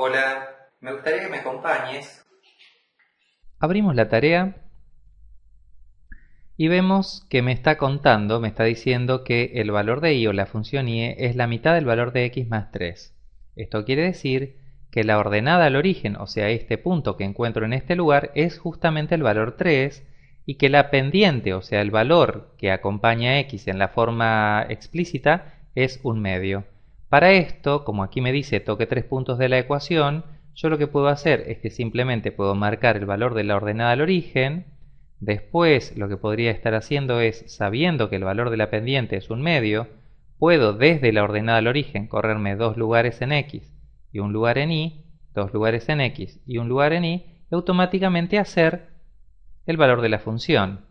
Hola, me gustaría que me acompañes. Abrimos la tarea y vemos que me está contando, me está diciendo que el valor de y o la función y es la mitad del valor de x más 3. Esto quiere decir que la ordenada al origen, o sea este punto que encuentro en este lugar, es justamente el valor 3 y que la pendiente, o sea el valor que acompaña x en la forma explícita, es un medio. Para esto, como aquí me dice toque tres puntos de la ecuación, yo lo que puedo hacer es que simplemente puedo marcar el valor de la ordenada al origen, después lo que podría estar haciendo es, sabiendo que el valor de la pendiente es un medio, puedo desde la ordenada al origen correrme dos lugares en x y un lugar en y, dos lugares en x y un lugar en y, y automáticamente hacer el valor de la función.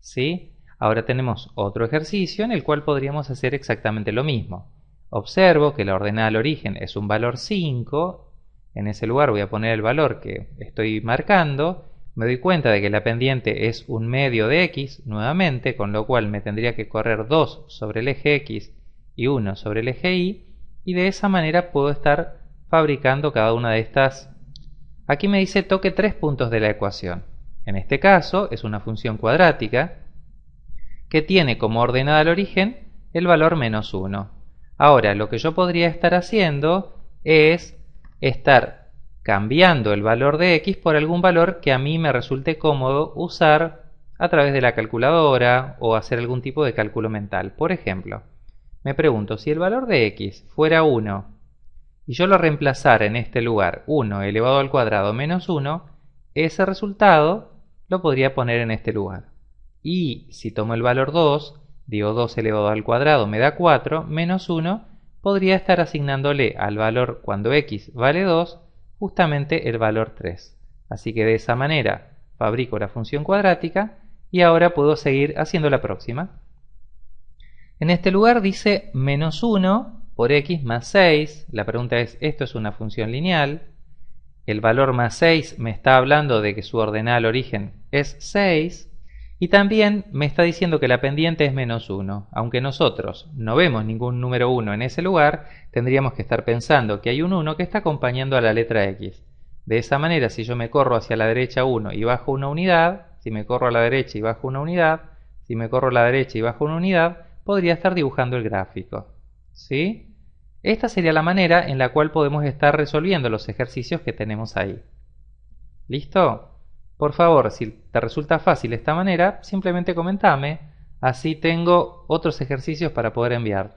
¿Sí? Ahora tenemos otro ejercicio en el cual podríamos hacer exactamente lo mismo. Observo que la ordenada al origen es un valor 5. En ese lugar voy a poner el valor que estoy marcando. Me doy cuenta de que la pendiente es un medio de x nuevamente, con lo cual me tendría que correr 2 sobre el eje x y 1 sobre el eje y. Y de esa manera puedo estar fabricando cada una de estas. Aquí me dice toque tres puntos de la ecuación. En este caso es una función cuadrática que tiene como ordenada al origen el valor menos 1. Ahora, lo que yo podría estar haciendo es estar cambiando el valor de x por algún valor que a mí me resulte cómodo usar a través de la calculadora o hacer algún tipo de cálculo mental. Por ejemplo, me pregunto, si el valor de x fuera 1 y yo lo reemplazara en este lugar 1 elevado al cuadrado menos 1, ese resultado lo podría poner en este lugar. Y si tomo el valor 2 digo 2 elevado al cuadrado me da 4, menos 1, podría estar asignándole al valor cuando x vale 2, justamente el valor 3. Así que de esa manera fabrico la función cuadrática y ahora puedo seguir haciendo la próxima. En este lugar dice menos 1 por x más 6. La pregunta es, ¿esto es una función lineal? El valor más 6 me está hablando de que su ordenal origen es 6. Y también me está diciendo que la pendiente es menos 1. Aunque nosotros no vemos ningún número 1 en ese lugar, tendríamos que estar pensando que hay un 1 que está acompañando a la letra X. De esa manera, si yo me corro hacia la derecha 1 y bajo una unidad, si me corro a la derecha y bajo una unidad, si me corro a la derecha y bajo una unidad, podría estar dibujando el gráfico. ¿Sí? Esta sería la manera en la cual podemos estar resolviendo los ejercicios que tenemos ahí. ¿Listo? Por favor, si te resulta fácil esta manera, simplemente comentame, así tengo otros ejercicios para poder enviar.